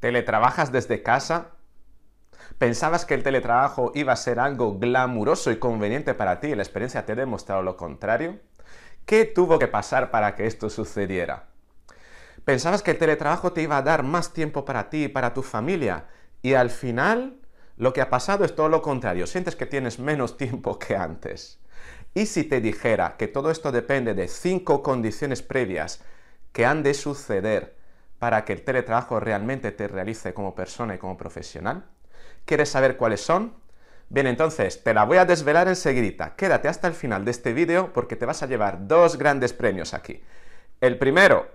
¿Teletrabajas desde casa? ¿Pensabas que el teletrabajo iba a ser algo glamuroso y conveniente para ti y la experiencia te ha demostrado lo contrario? ¿Qué tuvo que pasar para que esto sucediera? Pensabas que el teletrabajo te iba a dar más tiempo para ti y para tu familia y al final lo que ha pasado es todo lo contrario, sientes que tienes menos tiempo que antes. Y si te dijera que todo esto depende de cinco condiciones previas que han de suceder para que el teletrabajo realmente te realice como persona y como profesional? ¿Quieres saber cuáles son? Bien, entonces, te la voy a desvelar enseguida. Quédate hasta el final de este vídeo porque te vas a llevar dos grandes premios aquí. El primero,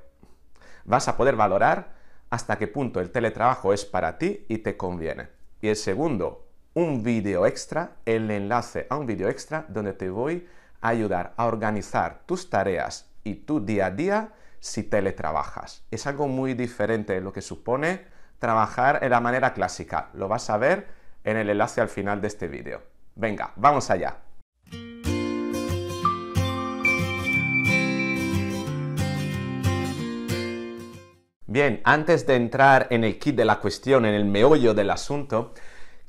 vas a poder valorar hasta qué punto el teletrabajo es para ti y te conviene. Y el segundo, un vídeo extra, el enlace a un vídeo extra donde te voy a ayudar a organizar tus tareas y tu día a día si teletrabajas. Es algo muy diferente de lo que supone trabajar en la manera clásica. Lo vas a ver en el enlace al final de este vídeo. Venga, vamos allá. Bien, antes de entrar en el kit de la cuestión, en el meollo del asunto,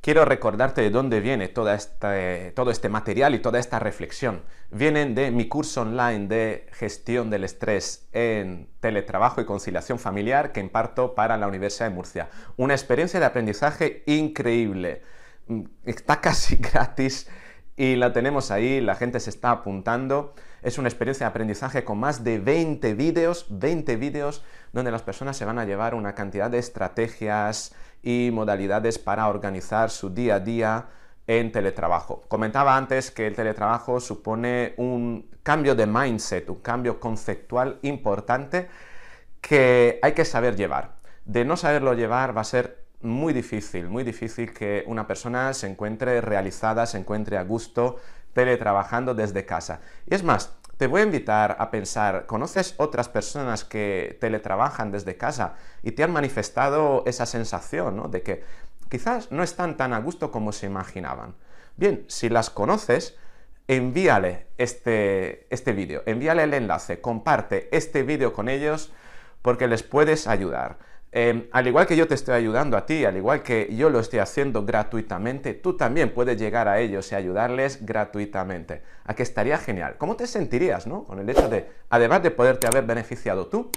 Quiero recordarte de dónde viene eh, todo este material y toda esta reflexión. Vienen de mi curso online de gestión del estrés en teletrabajo y conciliación familiar que imparto para la Universidad de Murcia. Una experiencia de aprendizaje increíble. Mm, está casi gratis y la tenemos ahí, la gente se está apuntando. Es una experiencia de aprendizaje con más de 20 vídeos, 20 vídeos donde las personas se van a llevar una cantidad de estrategias, y modalidades para organizar su día a día en teletrabajo. Comentaba antes que el teletrabajo supone un cambio de mindset, un cambio conceptual importante que hay que saber llevar. De no saberlo llevar va a ser muy difícil, muy difícil que una persona se encuentre realizada, se encuentre a gusto teletrabajando desde casa. Y es más, te voy a invitar a pensar, ¿conoces otras personas que teletrabajan desde casa y te han manifestado esa sensación de que quizás no están tan a gusto como se imaginaban? Bien, si las conoces, envíale este, este vídeo, envíale el enlace, comparte este vídeo con ellos porque les puedes ayudar. Em, al igual que yo te estoy ayudando a ti, al igual que yo lo estoy haciendo gratuitamente, tú también puedes llegar a ellos y ayudarles gratuitamente. A que estaría genial. ¿Cómo te sentirías, no? Con el hecho de, además de poderte haber beneficiado tú,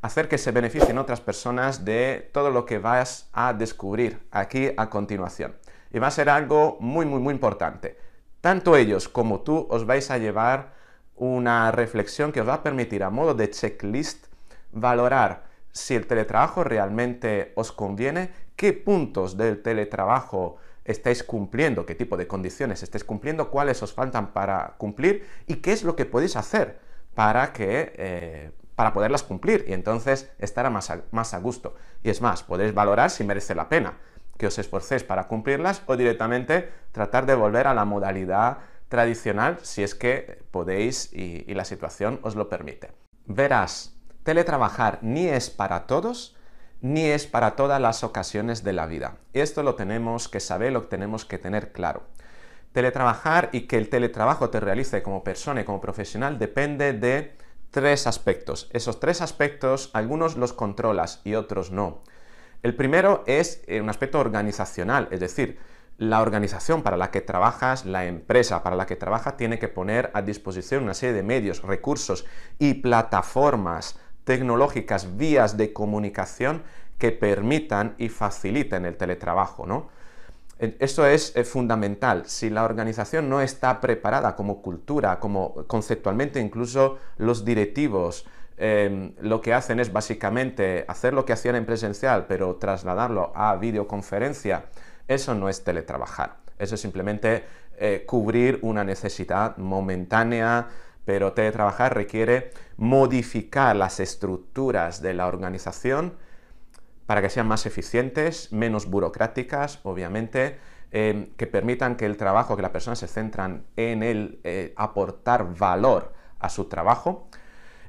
hacer que se beneficien otras personas de todo lo que vas a descubrir aquí a continuación. Y va a ser algo muy, muy, muy importante. Tanto ellos como tú os vais a llevar una reflexión que os va a permitir a modo de checklist valorar si el teletrabajo realmente os conviene, qué puntos del teletrabajo estáis cumpliendo, qué tipo de condiciones estáis cumpliendo, cuáles os faltan para cumplir y qué es lo que podéis hacer para que eh, para poderlas cumplir y entonces estará más a, más a gusto. Y es más, podéis valorar si merece la pena que os esforcéis para cumplirlas o directamente tratar de volver a la modalidad tradicional si es que podéis y la situación os lo permite. Verás teletrabajar ni es para todos, ni es para todas las ocasiones de la vida. Esto lo tenemos que saber, lo tenemos que tener claro. Teletrabajar y que el teletrabajo te realice como persona y como profesional depende de tres aspectos. Esos tres aspectos, algunos los controlas y otros no. El primero es eh, un aspecto organizacional, es decir, la organización para la que trabajas, la empresa para la que trabajas, tiene que poner a disposición una serie de medios, recursos y plataformas tecnológicas, vías de comunicación que permitan y faciliten el teletrabajo, ¿no? Eso es eh, fundamental. Si la organización no está preparada como cultura, como conceptualmente incluso los directivos, em, lo que hacen es básicamente hacer lo que hacían en presencial, pero trasladarlo a videoconferencia, eso no es teletrabajar. Eso es simplemente eh, cubrir una necesidad momentánea, pero trabajar requiere modificar las estructuras de la organización para que sean más eficientes, menos burocráticas, obviamente, eh, que permitan que el trabajo, que las personas se centran en el eh, aportar valor a su trabajo.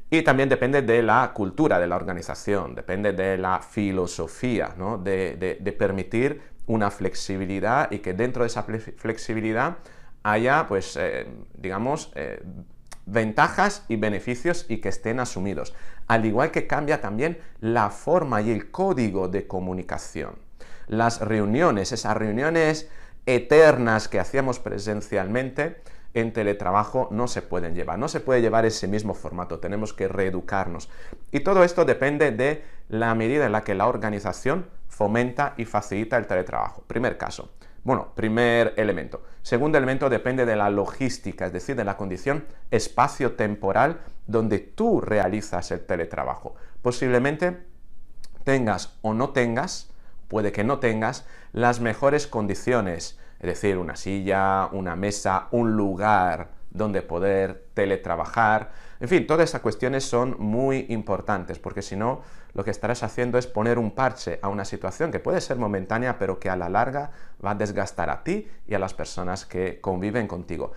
Y también depende de la cultura de la organización, depende de la filosofía, ¿no? de, permitir una flexibilidad y que dentro de esa flexibilidad haya, pues, eh, digamos, ventajas y beneficios y que estén asumidos, al igual que cambia también la forma y el código de comunicación. Las reuniones, esas reuniones eternas que hacíamos presencialmente, en teletrabajo no se pueden llevar, no se puede llevar ese mismo formato, tenemos que reeducarnos. Y todo esto depende de la medida en la que la organización fomenta y facilita el teletrabajo. Primer caso, bueno, primer elemento. Segundo elemento depende de la logística, es decir, de la condición espacio-temporal donde tú realizas el teletrabajo. Posiblemente tengas o no tengas, puede que no tengas, las mejores condiciones, es decir, una silla, una mesa, un lugar, donde poder teletrabajar. En fin, todas esas cuestiones son muy importantes porque si no, lo que estarás haciendo es poner un parche a una situación que puede ser momentánea, pero que a la larga va a desgastar a ti y a las personas que conviven contigo.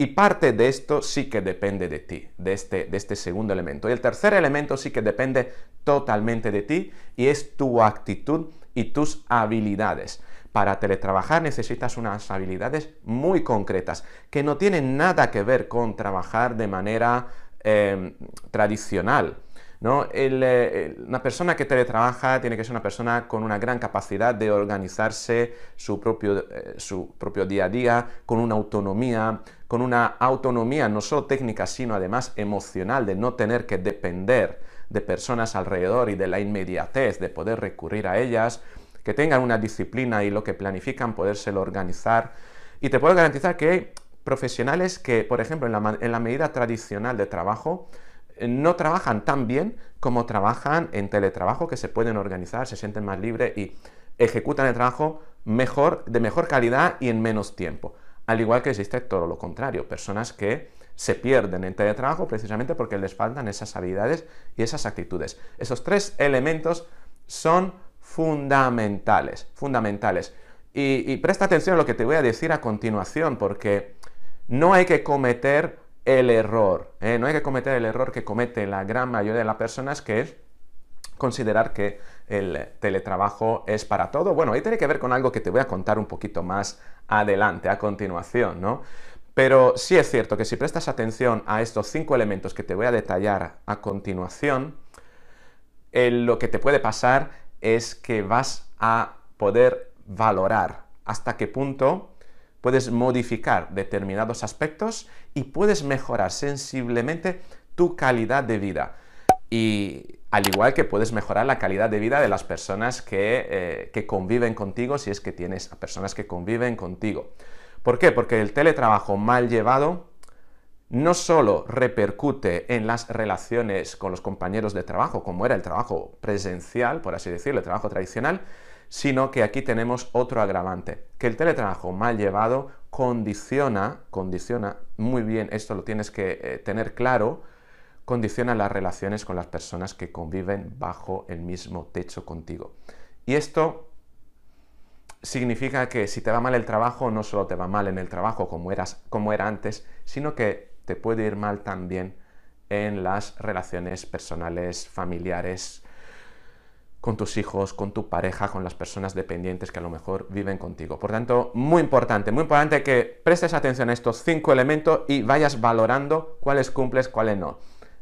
Y parte de esto sí que depende de ti, de este, de este segundo elemento. Y el tercer elemento sí que depende totalmente de ti y es tu actitud y tus habilidades. Para teletrabajar necesitas unas habilidades muy concretas que no tienen nada que ver con trabajar de manera em, tradicional. ¿no? Eh, una persona que teletrabaja tiene que ser una persona con una gran capacidad de organizarse su propio, eh, su propio día a día, con una autonomía, con una autonomía no solo técnica, sino además emocional, de no tener que depender de personas alrededor y de la inmediatez de poder recurrir a ellas que tengan una disciplina y lo que planifican podérselo organizar. Y te puedo garantizar que hay profesionales que, por ejemplo, en la, medida tradicional de trabajo, eh, no trabajan tan bien como trabajan en teletrabajo, que se pueden organizar, se sienten más libres y ejecutan el trabajo mejor, de mejor calidad y en menos tiempo. Al igual que existe todo lo contrario, personas que se pierden en teletrabajo precisamente porque les faltan esas habilidades y esas actitudes. Esos tres elementos son fundamentales, fundamentales. Y, presta atención a lo que te voy a decir a continuación, porque no hay que cometer el error, ¿eh? no hay que cometer el error que comete la gran mayoría de las personas, que es considerar que el teletrabajo es para todo. Bueno, ahí tiene que ver con algo que te voy a contar un poquito más adelante, a continuación, ¿no? Pero sí es cierto que si prestas atención a estos cinco elementos que te voy a detallar a continuación, lo que te puede pasar es que vas a poder valorar hasta qué punto puedes modificar determinados aspectos y puedes mejorar sensiblemente tu calidad de vida. Y al igual que puedes mejorar la calidad de vida de las personas que, eh, que conviven contigo, si es que tienes a personas que conviven contigo. ¿Por qué? Porque el teletrabajo mal llevado no solo repercute en las relaciones con los compañeros de trabajo, como era el trabajo presencial, por así decirlo, el trabajo tradicional, sino que aquí tenemos otro agravante, que el teletrabajo mal llevado condiciona, condiciona, muy bien, esto lo tienes que eh, tener claro, condiciona las relaciones con las personas que conviven bajo el mismo techo contigo. Y esto significa que si te va mal el trabajo, no solo te va mal en el trabajo como, eras, como era antes, sino que te puede ir mal también en las relaciones personales, familiares, con tus hijos, con tu pareja, con las personas dependientes que a lo mejor viven contigo. Por tanto, muy importante, muy importante que prestes atención a estos cinco elementos y vayas valorando cuáles cumples, cuáles no.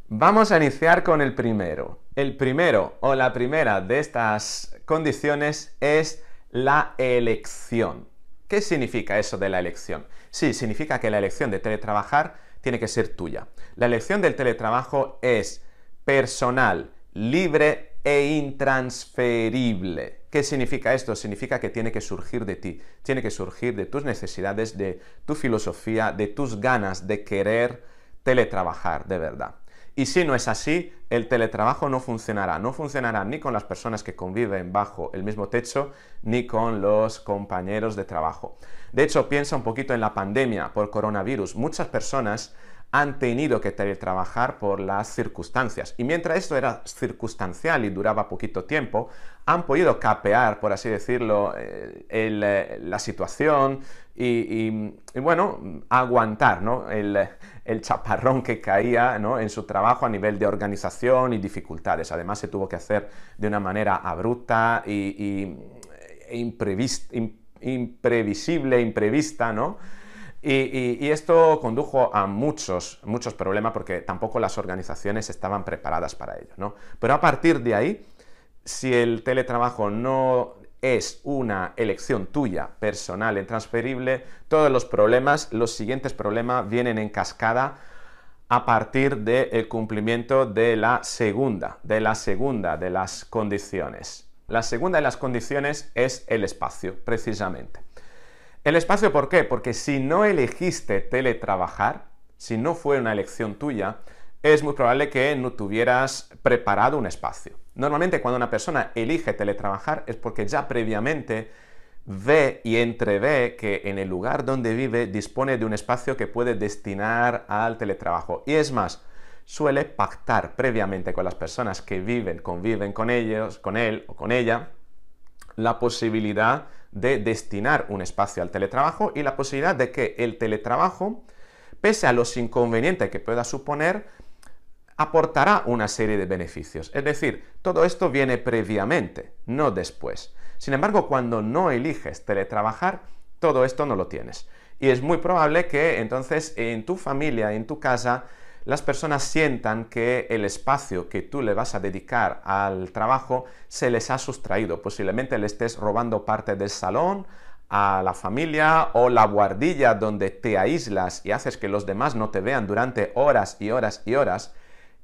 Vamos a iniciar con el primero. El primero o la primera de estas condiciones es la elección. ¿Qué significa eso de la elección? Sí, significa que la elección de teletrabajar tiene que ser tuya. La elección del teletrabajo es personal, libre e intransferible. ¿Qué significa esto? Significa que tiene que surgir de ti, tiene que surgir de tus necesidades, de tu filosofía, de tus ganas de querer teletrabajar de verdad. Y si no es así, el teletrabajo no funcionará. No funcionará ni con las personas que conviven bajo el mismo techo, ni con los compañeros de trabajo. De hecho, piensa un poquito en la pandemia por coronavirus. Muchas personas han tenido que trabajar por las circunstancias. Y mientras esto era circunstancial y duraba poquito tiempo, han podido capear, por así decirlo, eh, eh, la situación y, bueno, aguantar ¿no? el, chaparrón que caía en su trabajo a nivel de organización y dificultades. Además se tuvo que hacer de una manera abrupta e imprevista, imprevisible, imprevista, ¿no? Y, esto condujo a muchos, muchos problemas porque tampoco las organizaciones estaban preparadas para ello, ¿no? Pero a partir de ahí, si el teletrabajo no es una elección tuya, personal, intransferible, e todos los problemas, los siguientes problemas vienen en cascada a partir del cumplimiento de la segunda, de la segunda de las condiciones. La segunda de las condiciones es el espacio, precisamente. El espacio, ¿por qué? Porque si no elegiste teletrabajar, si no fue una elección tuya, es muy probable que no tuvieras preparado un espacio. Normalmente cuando una persona elige teletrabajar es porque ya previamente ve y entrevé que en el lugar donde vive dispone de un espacio que puede destinar al teletrabajo. Y es más, suele pactar previamente con las personas que viven, conviven con ellos, con él o con ella, la posibilidad de destinar un espacio al teletrabajo y la posibilidad de que el teletrabajo, pese a los inconvenientes que pueda suponer, aportará una serie de beneficios. Es decir, todo esto viene previamente, no después. Sin embargo, cuando no eliges teletrabajar, todo esto no lo tienes. Y es muy probable que entonces en tu familia, en tu casa, las personas sientan que el espacio que tú le vas a dedicar al trabajo se les ha sustraído. Posiblemente le estés robando parte del salón a la familia o la guardilla donde te aíslas y haces que los demás no te vean durante horas y horas y horas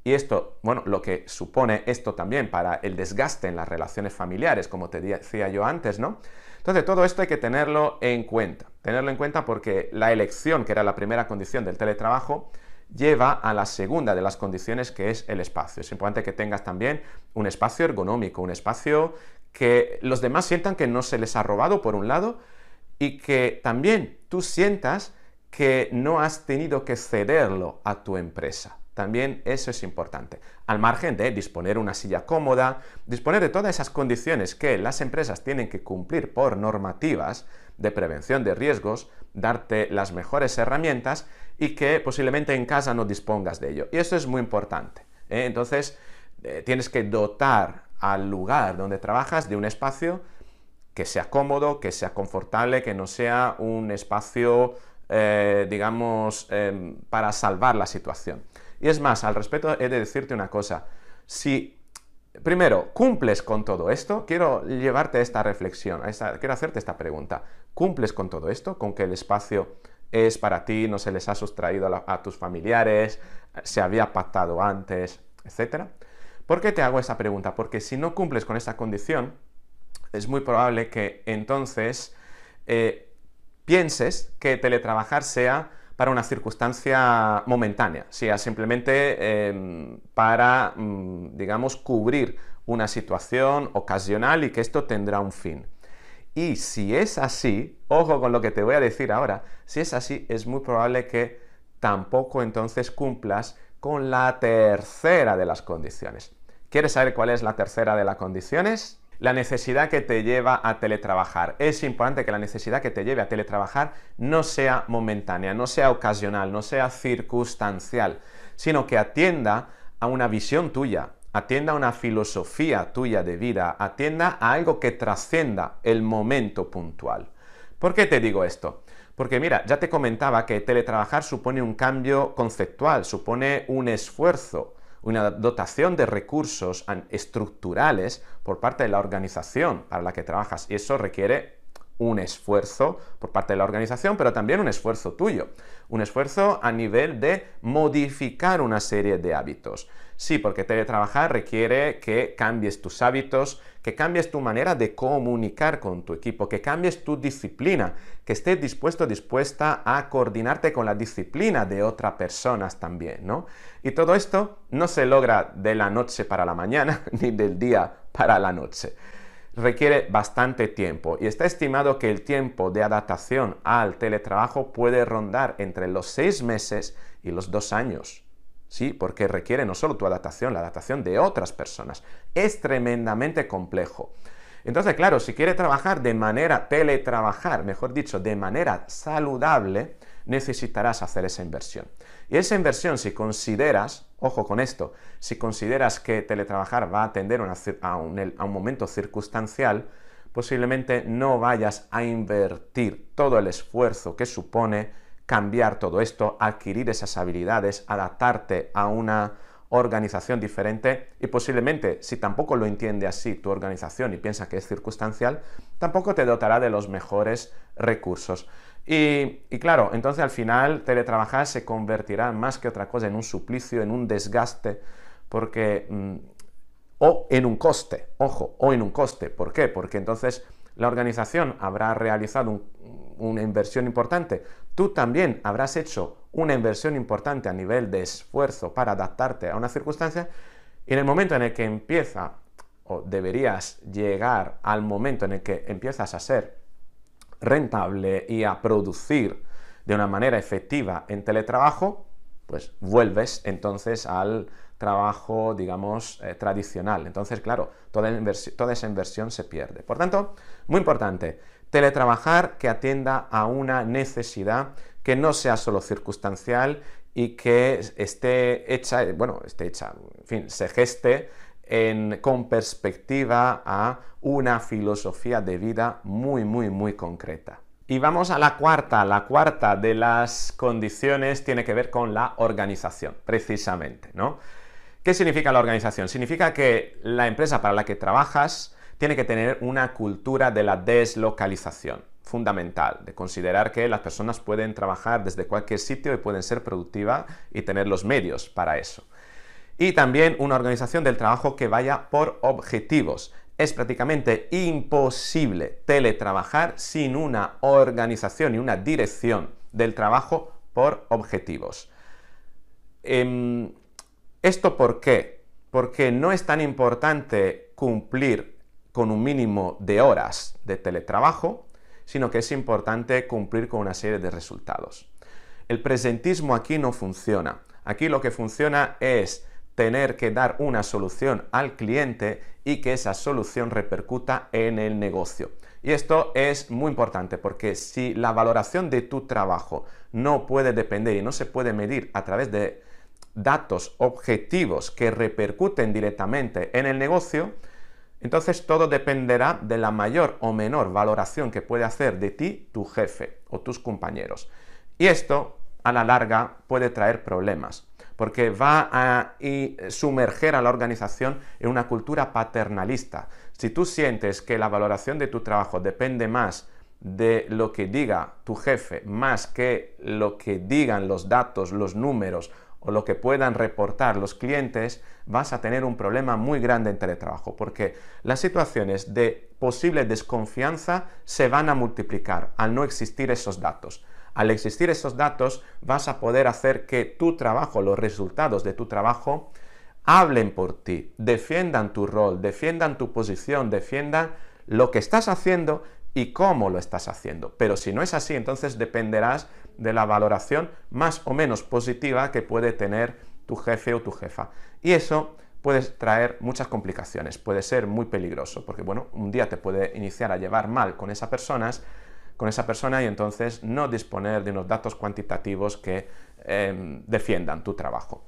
y esto, bueno, lo que supone esto también para el desgaste en las relaciones familiares, como te decía yo antes, ¿no? Entonces, todo esto hay que tenerlo en cuenta. Tenerlo en cuenta porque la elección, que era la primera condición del teletrabajo, lleva a la segunda de las condiciones que es el espacio. Es importante que tengas también un espacio ergonómico, un espacio que los demás sientan que no se les ha robado por un lado y que también tú sientas que no has tenido que cederlo a tu empresa. También eso es importante, al margen de disponer una silla cómoda, disponer de todas esas condiciones que las empresas tienen que cumplir por normativas de prevención de riesgos, darte las mejores herramientas y que posiblemente en casa no dispongas de ello. Y eso es muy importante. ¿eh? Entonces, eh, tienes que dotar al lugar donde trabajas de un espacio que sea cómodo, que sea confortable, que no sea un espacio, eh, digamos, em, para salvar la situación. Y es más, al respecto he de decirte una cosa. Si primero, ¿cumples con todo esto? Quiero llevarte a esta reflexión, quiero hacerte esta pregunta. ¿Cumples con todo esto? ¿Con que el espacio es para ti, no se les ha sustraído a, tus familiares, se había pactado antes, etcétera? ¿Por qué te hago esa pregunta? Porque si no cumples con esa condición, es muy probable que entonces eh, pienses que teletrabajar sea para una circunstancia momentánea, sea simplemente em, para, mm, digamos, cubrir una situación ocasional y que esto tendrá un fin. Y si es así, ojo con lo que te voy a decir ahora, si es así es muy probable que tampoco entonces cumplas con la tercera de las condiciones. ¿Quieres saber cuál es la tercera de las condiciones? La necesidad que te lleva a teletrabajar. Es importante que la necesidad que te lleve a teletrabajar no sea momentánea, no sea ocasional, no sea circunstancial, sino que atienda a una visión tuya, atienda a una filosofía tuya de vida, atienda a algo que trascienda el momento puntual. ¿Por qué te digo esto? Porque mira, ya te comentaba que teletrabajar supone un cambio conceptual, supone un esfuerzo una dotación de recursos estructurales por parte de la organización para la que trabajas y eso requiere un esfuerzo por parte de la organización, pero también un esfuerzo tuyo. Un esfuerzo a nivel de modificar una serie de hábitos. Sí, porque teletrabajar requiere que cambies tus hábitos, que cambies tu manera de comunicar con tu equipo, que cambies tu disciplina, que estés dispuesto, dispuesta a coordinarte con la disciplina de otras personas también, ¿no? Y todo esto no se logra de la noche para la mañana, ni del día para la noche requiere bastante tiempo y está estimado que el tiempo de adaptación al teletrabajo puede rondar entre los seis meses y los dos años. ¿sí? Porque requiere no solo tu adaptación, la adaptación de otras personas. Es tremendamente complejo. Entonces, claro, si quiere trabajar de manera teletrabajar, mejor dicho, de manera saludable, necesitarás hacer esa inversión. Y esa inversión, si consideras, ojo con esto, si consideras que teletrabajar va a atender a un momento circunstancial, posiblemente no vayas a invertir todo el esfuerzo que supone cambiar todo esto, adquirir esas habilidades, adaptarte a una organización diferente y posiblemente si tampoco lo entiende así tu organización y piensa que es circunstancial, tampoco te dotará de los mejores recursos. Y, claro, entonces al final teletrabajar se convertirá más que otra cosa en un suplicio, en un desgaste, porque... Mm, o en un coste, ojo, o en un coste. ¿Por qué? Porque entonces la organización habrá realizado una inversión importante tú también habrás hecho una inversión importante a nivel de esfuerzo para adaptarte a una circunstancia y en el momento en el que empieza o deberías llegar al momento en el que empiezas a ser rentable y a producir de una manera efectiva en teletrabajo, pues vuelves entonces al trabajo, digamos, eh, tradicional. Entonces, claro, toda esa inversión se pierde. Por tanto, muy importante, Teletrabajar que atienda a una necesidad que no sea solo circunstancial y que esté hecha, bueno, esté hecha, en fin, se geste con perspectiva a una filosofía de vida muy, muy, muy concreta. Y vamos a la cuarta. La cuarta de las condiciones tiene que ver con la organización, precisamente, ¿no? ¿Qué significa la organización? Significa que la empresa para la que trabajas tiene que tener una cultura de la deslocalización fundamental, de considerar que las personas pueden trabajar desde cualquier sitio y pueden ser productivas y tener los medios para eso. Y también una organización del trabajo que vaya por objetivos. Es prácticamente imposible teletrabajar sin una organización y una dirección del trabajo por objetivos. Em, ¿Esto por qué? Porque no es tan importante cumplir con un mínimo de horas de teletrabajo, sino que es importante cumplir con una serie de resultados. El presentismo aquí no funciona. Aquí lo que funciona es tener que dar una solución al cliente y que esa solución repercuta en el negocio. Y esto es muy importante porque si la valoración de tu trabajo no puede depender y no se puede medir a través de datos objetivos que repercuten directamente en el negocio, entonces todo dependerá de la mayor o menor valoración que puede hacer de ti tu jefe o tus compañeros. Y esto, a la larga, puede traer problemas, porque va a eh, sumerger a la organización en una cultura paternalista. Si tú sientes que la valoración de tu trabajo depende más de lo que diga tu jefe más que lo que digan los datos, los números o lo que puedan reportar los clientes, vas a tener un problema muy grande en teletrabajo, porque las situaciones de posible desconfianza se van a multiplicar al no existir esos datos. Al existir esos datos, vas a poder hacer que tu trabajo, los resultados de tu trabajo, hablen por ti, defiendan tu rol, defiendan tu posición, defiendan lo que estás haciendo y cómo lo estás haciendo. Pero si no es así, entonces dependerás de la valoración más o menos positiva que puede tener tu jefe o tu jefa. Y eso puede traer muchas complicaciones, puede ser muy peligroso, porque bueno, un día te puede iniciar a llevar mal con con esa persona y entonces no disponer de unos datos cuantitativos que em, defiendan tu trabajo.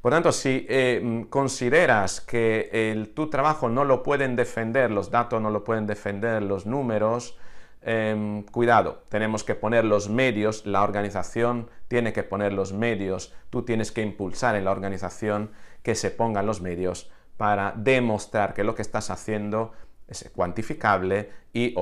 Por tanto, si em, consideras que tu trabajo no lo pueden defender los datos, no lo pueden defender los números, Em, cuidado, tenemos que poner los medios, la organización tiene que poner los medios, tú tienes que impulsar en la organización que se pongan los medios para demostrar que lo que estás haciendo es cuantificable y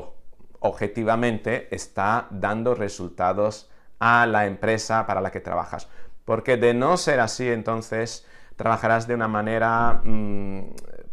objetivamente está dando resultados a la empresa para la que trabajas. Porque de no ser así, entonces trabajarás de una manera mm,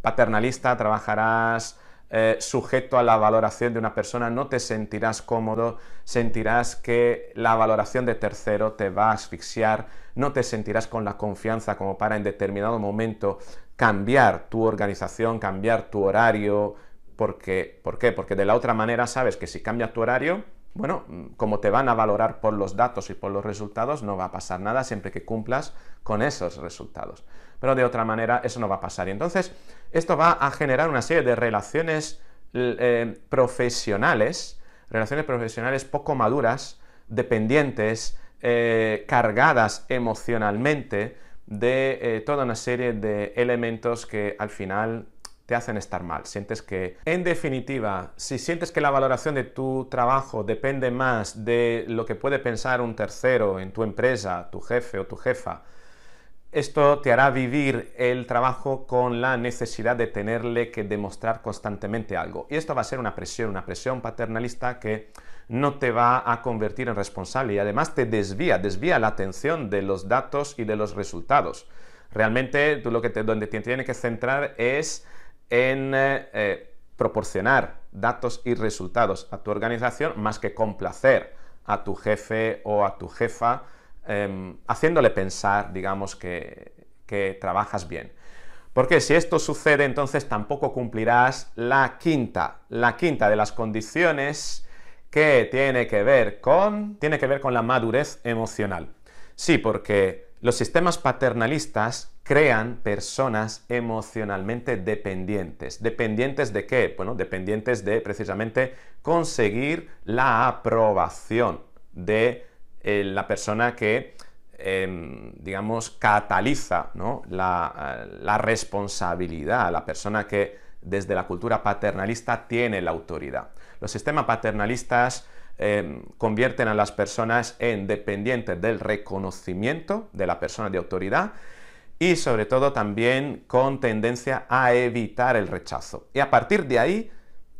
paternalista, trabajarás eh, sujeto a la valoración de una persona, no te sentirás cómodo, sentirás que la valoración de tercero te va a asfixiar, no te sentirás con la confianza como para en determinado momento cambiar tu organización, cambiar tu horario, porque, ¿por qué? Porque de la otra manera sabes que si cambias tu horario, bueno, como te van a valorar por los datos y por los resultados, no va a pasar nada siempre que cumplas con esos resultados pero de otra manera eso no va a pasar. Y entonces esto va a generar una serie de relaciones eh, profesionales, relaciones profesionales poco maduras, dependientes, eh, cargadas emocionalmente de eh, toda una serie de elementos que al final te hacen estar mal. Sientes que, en definitiva, si sientes que la valoración de tu trabajo depende más de lo que puede pensar un tercero en tu empresa, tu jefe o tu jefa, esto te hará vivir el trabajo con la necesidad de tenerle que demostrar constantemente algo. Y esto va a ser una presión, una presión paternalista que no te va a convertir en responsable y además te desvía, desvía la atención de los datos y de los resultados. Realmente tú lo que donde tienes que centrar es en eh, eh, proporcionar datos y resultados a tu organización más que complacer a tu jefe o a tu jefa Em, haciéndole pensar, digamos, que, que trabajas bien. Porque si esto sucede, entonces tampoco cumplirás la quinta, la quinta de las condiciones que tiene que ver con, tiene que ver con la madurez emocional. Sí, porque los sistemas paternalistas crean personas emocionalmente dependientes. ¿Dependientes de qué? Bueno, dependientes de precisamente conseguir la aprobación de la persona que, em, digamos, cataliza eh, la, responsabilidad, la persona que desde la cultura paternalista tiene la autoridad. Los sistemas paternalistas em, convierten a las personas en dependientes del reconocimiento de la persona de autoridad y sobre todo también con tendencia a evitar el rechazo. Y a partir de ahí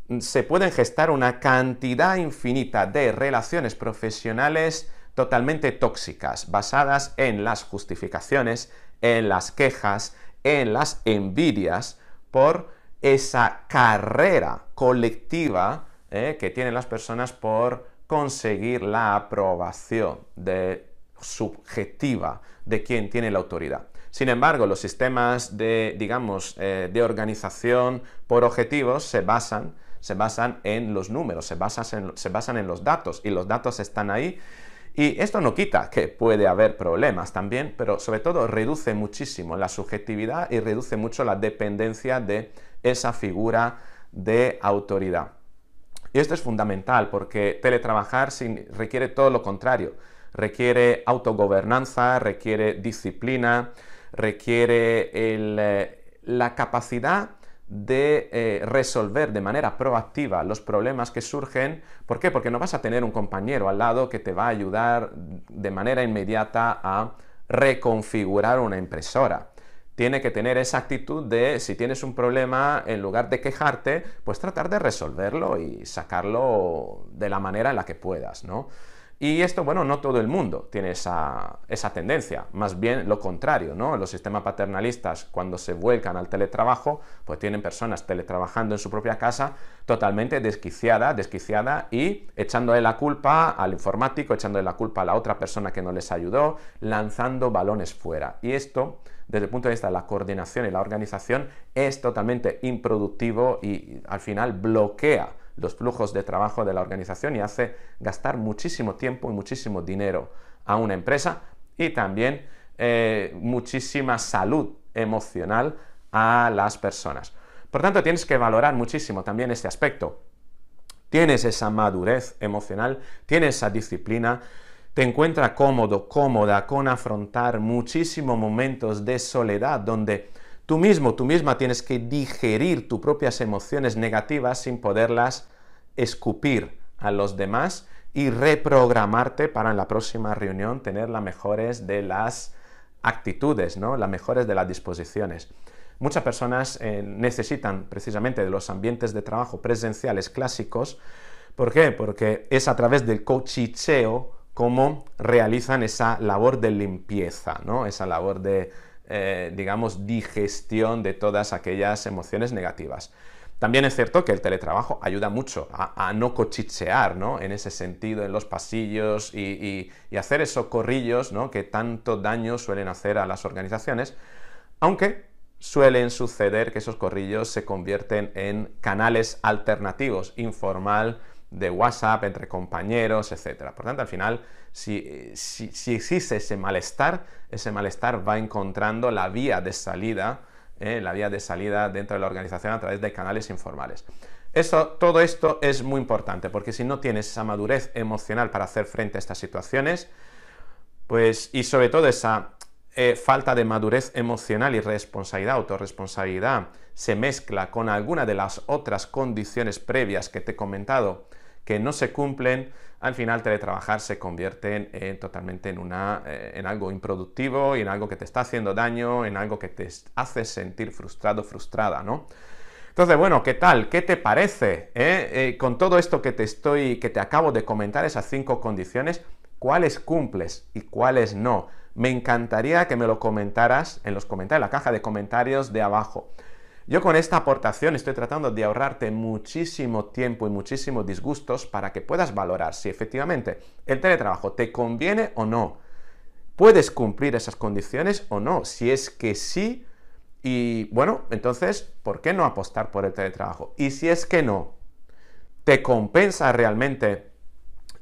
mm, se pueden gestar una cantidad infinita de relaciones profesionales totalmente tóxicas, basadas en las justificaciones, en las quejas, en las envidias, por esa carrera colectiva eh, que tienen las personas por conseguir la aprobación de subjetiva de quien tiene la autoridad. Sin embargo, los sistemas de, digamos, eh, de organización por objetivos se basan, se basan en los números, se basan en los datos y los datos están ahí y esto no quita que puede haber problemas también, pero sobre todo reduce muchísimo la subjetividad y reduce mucho la dependencia de esa figura de autoridad. Y esto es fundamental porque teletrabajar requiere todo lo contrario. Requiere autogobernanza, requiere disciplina, requiere eh, la capacidad de eh, resolver de manera proactiva los problemas que surgen. ¿Por qué? Porque no vas a tener un compañero al lado que te va a ayudar de manera inmediata a reconfigurar una impresora. Tiene que tener esa actitud de si tienes un problema, en lugar de quejarte, pues tratar de resolverlo y sacarlo de la manera en la que puedas, ¿no? Y esto, bueno, no todo el mundo tiene esa, tendencia, más bien lo contrario, ¿no? Los sistemas paternalistas, cuando se vuelcan al teletrabajo, pues tienen personas teletrabajando en su propia casa totalmente desquiciada, desquiciada y echándole la culpa al informático, echándole la culpa a la otra persona que no les ayudó, lanzando balones fuera. Y esto, desde el punto de vista de la coordinación y la organización, es totalmente improductivo y al final bloquea los flujos de trabajo de la organización y hace gastar muchísimo tiempo y muchísimo dinero a una empresa y también eh, muchísima salud emocional a las personas. Por tanto, tienes que valorar muchísimo también este aspecto. Tienes esa madurez emocional, tienes esa disciplina, te encuentras cómodo, cómoda con afrontar muchísimos momentos de soledad donde Tú mismo, tú misma tienes que digerir tus propias emociones negativas sin poderlas escupir a los demás y reprogramarte para en la próxima reunión tener las mejores de las actitudes, ¿no? las mejores de las disposiciones. Muchas personas eh, necesitan precisamente de los ambientes de trabajo presenciales clásicos. ¿Por qué? Porque es a través del cochicheo como realizan esa labor de limpieza, ¿no? esa labor de, eh, digamos, digestión de todas aquellas emociones negativas. También es cierto que el teletrabajo ayuda mucho a, no cochichear, ¿no? En ese sentido, en los pasillos y, hacer esos corrillos, ¿no? Que tanto daño suelen hacer a las organizaciones, aunque suelen suceder que esos corrillos se convierten en canales alternativos, informal, de WhatsApp, entre compañeros, etc. Por tanto, al final, si, existe ese malestar, ese malestar va encontrando la vía de salida, eh, la vía de salida dentro de la organización a través de canales informales. todo esto es muy importante, porque si no tienes esa madurez emocional para hacer frente a estas situaciones, pues, y sobre todo esa eh, falta de madurez emocional y responsabilidad, autorresponsabilidad, se mezcla con alguna de las otras condiciones previas que te he comentado que no se cumplen, al final trabajar se convierte totalmente en, una, eh, en algo improductivo y en algo que te está haciendo daño, en algo que te hace sentir frustrado, frustrada, ¿no? Entonces, bueno, ¿qué tal? ¿Qué te parece? Eh? Eh, con todo esto que te estoy, que te acabo de comentar, esas cinco condiciones, ¿cuáles cumples y cuáles no? Me encantaría que me lo comentaras en los comentarios, en la caja de comentarios de abajo. Yo con esta aportación estoy tratando de ahorrarte muchísimo tiempo y muchísimos disgustos para que puedas valorar si efectivamente el teletrabajo te conviene o no. ¿Puedes cumplir esas condiciones o no? Si es que sí, y bueno, entonces, ¿por qué no apostar por el teletrabajo? Y si es que no, ¿te compensa realmente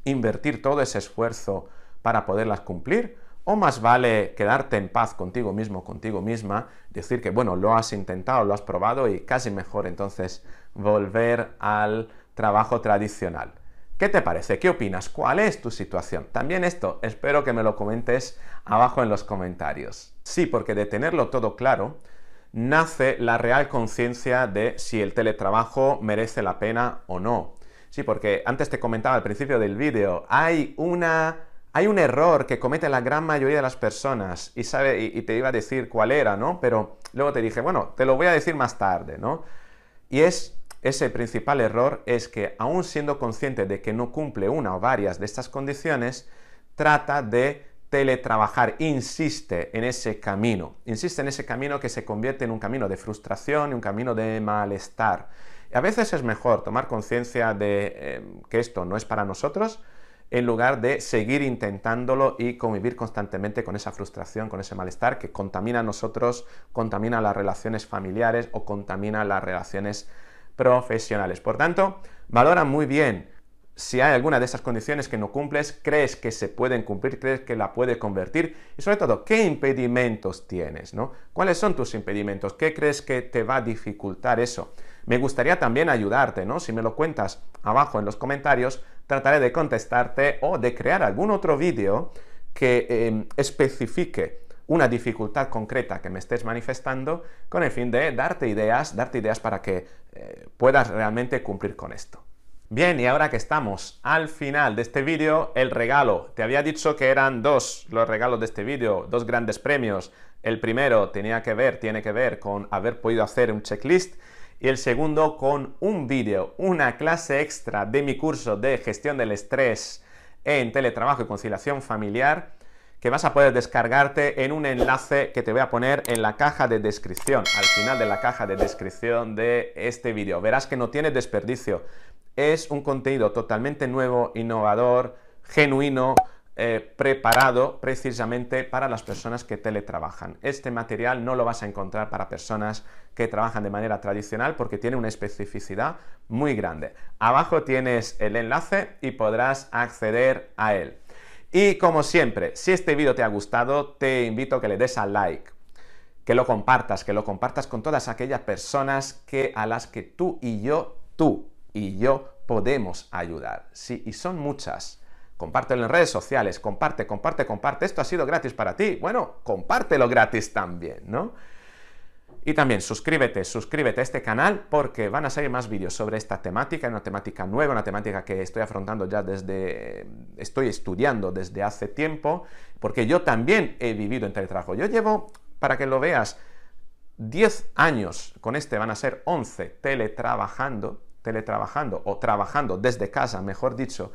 invertir todo ese esfuerzo para poderlas cumplir? O más vale quedarte en paz contigo mismo, contigo misma, decir que, bueno, lo has intentado, lo has probado y casi mejor entonces volver al trabajo tradicional. ¿Qué te parece? ¿Qué opinas? ¿Cuál es tu situación? También esto, espero que me lo comentes abajo en los comentarios. Sí, porque de tenerlo todo claro, nace la real conciencia de si el teletrabajo merece la pena o no. Sí, porque antes te comentaba al principio del vídeo, hay una hay un error que comete la gran mayoría de las personas y, sabe, y, te iba a decir cuál era, ¿no? Pero luego te dije, bueno, te lo voy a decir más tarde, ¿no? Y es ese principal error es que aún siendo consciente de que no cumple una o varias de estas condiciones, trata de teletrabajar, insiste en ese camino, insiste en ese camino que se convierte en un camino de frustración y un camino de malestar. a veces es mejor tomar conciencia de eh, que esto no es para nosotros, en lugar de seguir intentándolo y convivir constantemente con esa frustración, con ese malestar que contamina a nosotros, contamina las relaciones familiares o contamina las relaciones profesionales. Por tanto, valora muy bien si hay alguna de esas condiciones que no cumples, crees que se pueden cumplir, crees que la puedes convertir y sobre todo, ¿qué impedimentos tienes? ¿no? ¿Cuáles son tus impedimentos? ¿Qué crees que te va a dificultar eso? Me gustaría también ayudarte, ¿no? Si me lo cuentas abajo en los comentarios, trataré de contestarte o de crear algún otro vídeo que em, especifique una dificultad concreta que me estés manifestando con el fin de darte ideas, darte ideas para que eh, puedas realmente cumplir con esto. Bien, y ahora que estamos al final de este vídeo, el regalo. Te había dicho que eran dos los regalos de este vídeo, dos grandes premios. El primero tenía que ver, tiene que ver con haber podido hacer un checklist y el segundo con un vídeo, una clase extra de mi curso de gestión del estrés en teletrabajo y conciliación familiar que vas a poder descargarte en un enlace que te voy a poner en la caja de descripción, al final de la caja de descripción de este vídeo. Verás que no tiene desperdicio. Es un contenido totalmente nuevo, innovador, genuino, eh, preparado precisamente para las personas que teletrabajan. Este material no lo vas a encontrar para personas que trabajan de manera tradicional porque tiene una especificidad muy grande. Abajo tienes el enlace y podrás acceder a él. Y como siempre, si este vídeo te ha gustado, te invito a que le des al like, que lo compartas, que lo compartas con todas aquellas personas que a las que tú y yo, tú y yo podemos ayudar. Sí, y son muchas. Compártelo en redes sociales, comparte, comparte, comparte. Esto ha sido gratis para ti. Bueno, compártelo gratis también, ¿no? Y también suscríbete, suscríbete a este canal porque van a salir más vídeos sobre esta temática, una temática nueva, una temática que estoy afrontando ya desde, estoy estudiando desde hace tiempo, porque yo también he vivido en teletrabajo. Yo llevo, para que lo veas, 10 años, con este van a ser 11, teletrabajando, teletrabajando o trabajando desde casa, mejor dicho,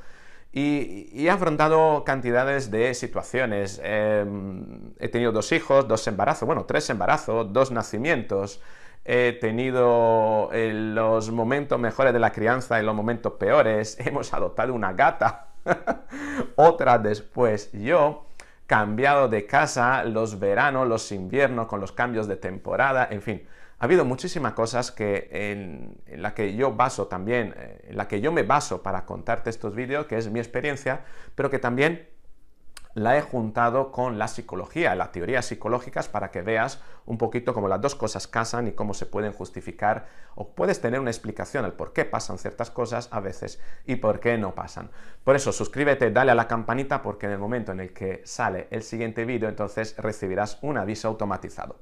y, he afrontado cantidades de situaciones. Em, he tenido dos hijos, dos embarazos, bueno, tres embarazos, dos nacimientos. He tenido eh, los momentos mejores de la crianza y los momentos peores. Hemos adoptado una gata, otra después yo. Cambiado de casa los veranos, los inviernos, con los cambios de temporada, en fin. Ha habido muchísimas cosas que en, la que yo baso también, eh, en la que yo me baso para contarte estos vídeos, que es mi experiencia, pero que también la he juntado con la psicología, las teorías psicológicas, para que veas un poquito cómo las dos cosas casan y cómo se pueden justificar o puedes tener una explicación al por qué pasan ciertas cosas a veces y por qué no pasan. Por eso suscríbete, dale a la campanita porque en el momento en el que sale el siguiente vídeo entonces recibirás un aviso automatizado.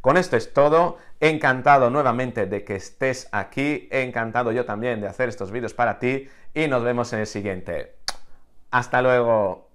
Con esto es todo. Encantado nuevamente de que estés aquí. Encantado yo también de hacer estos vídeos para ti. Y nos vemos en el siguiente. Hasta luego.